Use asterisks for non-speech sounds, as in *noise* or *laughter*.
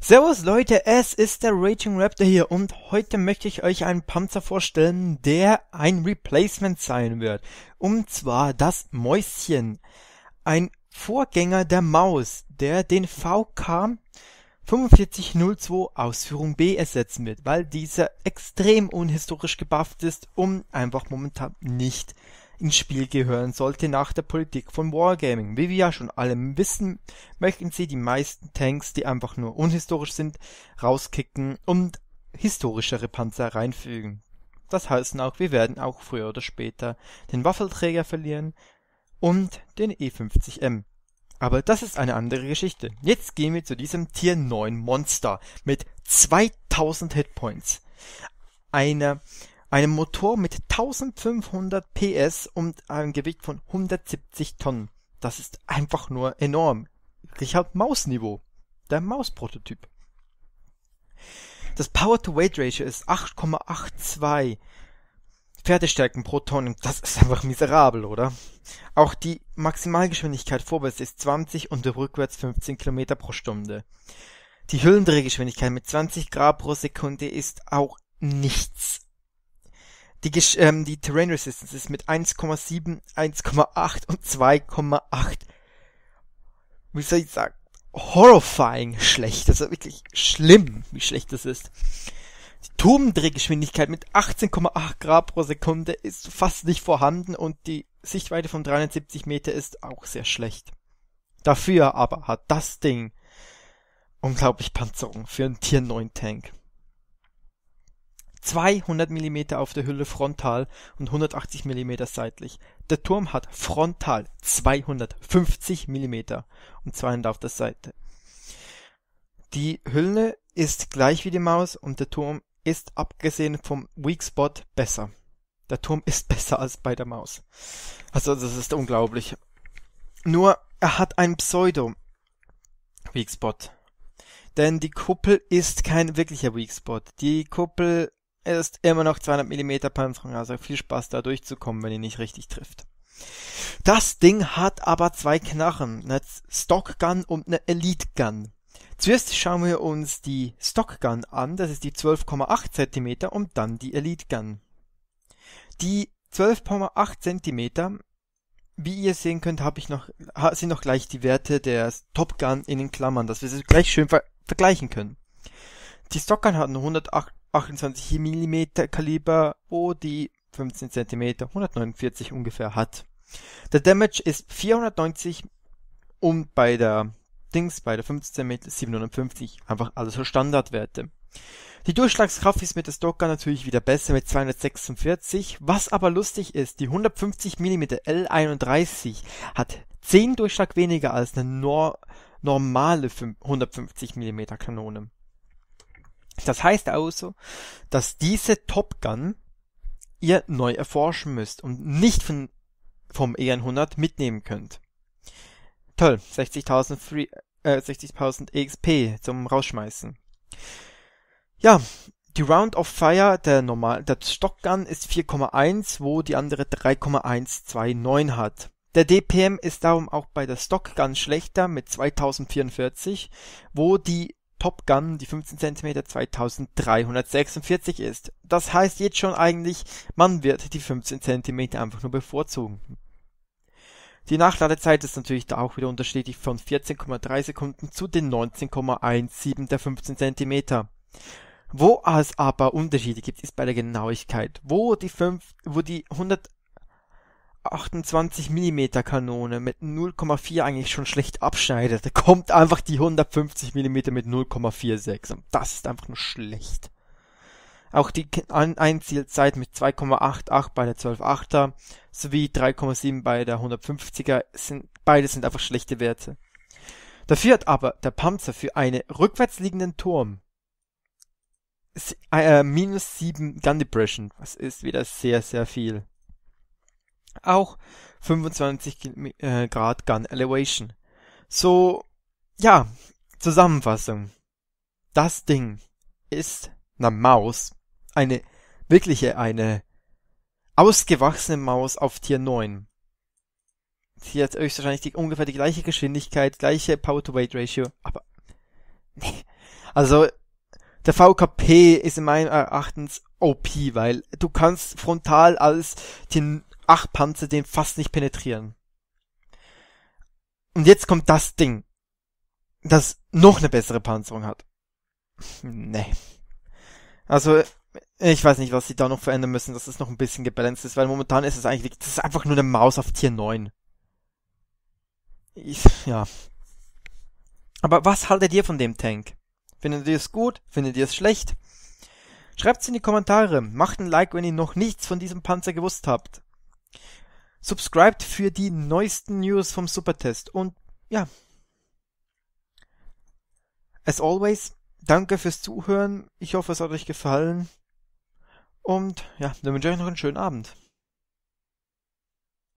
Servus Leute, es ist der Raging Raptor hier und heute möchte ich euch einen Panzer vorstellen, der ein Replacement sein wird. Und zwar das Mäuschen. Ein Vorgänger der Maus, der den VK 4502 Ausführung B ersetzen wird, weil dieser extrem unhistorisch gebufft ist und einfach momentan nicht ins Spiel gehören sollte nach der Politik von Wargaming. Wie wir ja schon alle wissen, möchten sie die meisten Tanks, die einfach nur unhistorisch sind, rauskicken und historischere Panzer reinfügen. Das heißt auch, wir werden auch früher oder später den Waffelträger verlieren und den E50M. Aber das ist eine andere Geschichte. Jetzt gehen wir zu diesem Tier 9 Monster mit 2000 Hitpoints. Einer einem Motor mit 1500 PS und einem Gewicht von 170 Tonnen. Das ist einfach nur enorm. Richard Maus Niveau. Der Maus Prototyp. Das Power-to-Weight-Ratio ist 8,82 Pferdestärken pro Tonne. Das ist einfach miserabel, oder? Auch die Maximalgeschwindigkeit vorwärts ist 20 und rückwärts 15 Kilometer pro Stunde. Die Hüllendrehgeschwindigkeit mit 20 Grad pro Sekunde ist auch nichts die, ähm, die Terrain Resistance ist mit 1,7, 1,8 und 2,8. Wie soll ich sagen? Horrifying schlecht. Das also ist wirklich schlimm, wie schlecht das ist. Die Turmdrehgeschwindigkeit mit 18,8 Grad pro Sekunde ist fast nicht vorhanden und die Sichtweite von 370 Meter ist auch sehr schlecht. Dafür aber hat das Ding unglaublich Panzerung für einen Tier 9 Tank. 200 mm auf der Hülle frontal und 180 mm seitlich. Der Turm hat frontal 250 mm und 200 auf der Seite. Die Hülle ist gleich wie die Maus und der Turm ist abgesehen vom Weak Spot besser. Der Turm ist *laughs* besser als bei der Maus. Also das ist unglaublich. Nur er hat ein Pseudo Weak Spot. Denn die Kuppel ist kein wirklicher Weak Spot. Die Kuppel es ist immer noch 200 mm Panzerung, also viel Spaß da durchzukommen, wenn ihr nicht richtig trifft. Das Ding hat aber zwei Knarren, eine Stockgun und eine Elite Gun. Zuerst schauen wir uns die Stockgun an, das ist die 12,8 cm und dann die Elite Gun. Die 12,8 cm, wie ihr sehen könnt, habe ich noch sind noch gleich die Werte der Top Gun in den Klammern, dass wir sie gleich schön ver vergleichen können. Die Stockgun hat eine 108 28 mm Kaliber, wo die 15 cm 149 ungefähr hat. Der Damage ist 490 und bei der Dings, bei der 15 mm 750. Einfach alles so Standardwerte. Die Durchschlagskraft ist mit der Stockgun natürlich wieder besser mit 246. Was aber lustig ist, die 150 mm L31 hat 10 Durchschlag weniger als eine nor normale 150 mm Kanone. Das heißt also, dass diese Top Gun ihr neu erforschen müsst und nicht von, vom E100 mitnehmen könnt. Toll, 60.000 äh, 60.000 EXP zum Rausschmeißen. Ja, die Round of Fire der normal der Stockgun ist 4,1, wo die andere 3,129 hat. Der DPM ist darum auch bei der Stockgun schlechter mit 2044, wo die Top Gun, die 15 cm 2346 ist. Das heißt jetzt schon eigentlich, man wird die 15 cm einfach nur bevorzugen. Die Nachladezeit ist natürlich da auch wieder unterschiedlich von 14,3 Sekunden zu den 19,17 der 15 cm. Wo es aber Unterschiede gibt, ist bei der Genauigkeit. Wo die, 5, wo die 100 28 mm Kanone mit 0,4 eigentlich schon schlecht abschneidet, da kommt einfach die 150 mm mit 0,46 und das ist einfach nur schlecht. Auch die Einzielzeit mit 2,88 bei der 12.8er sowie 3,7 bei der 150er sind, beide sind einfach schlechte Werte. Dafür hat aber der Panzer für einen rückwärts liegenden Turm äh, minus 7 Gun Depression. Das ist wieder sehr, sehr viel auch 25 äh, Grad Gun Elevation. So, ja, Zusammenfassung. Das Ding ist eine Maus, eine wirkliche eine ausgewachsene Maus auf Tier 9. Sie hat höchstwahrscheinlich die, ungefähr die gleiche Geschwindigkeit, gleiche Power-to-Weight-Ratio, aber *laughs* nee. Also, der VKP ist in meinen Erachtens OP, weil du kannst frontal als Tier, acht Panzer den fast nicht penetrieren. Und jetzt kommt das Ding, das noch eine bessere Panzerung hat. nee. Also, ich weiß nicht, was sie da noch verändern müssen, dass es noch ein bisschen gebalanced ist, weil momentan ist es eigentlich, das ist einfach nur eine Maus auf Tier 9. Ich, ja. Aber was haltet ihr von dem Tank? Findet ihr es gut? Findet ihr es schlecht? Schreibt's in die Kommentare. Macht ein Like, wenn ihr noch nichts von diesem Panzer gewusst habt. Subscribed für die neuesten News vom Supertest und ja. As always, danke fürs Zuhören. Ich hoffe, es hat euch gefallen. Und ja, dann wünsche ich euch noch einen schönen Abend.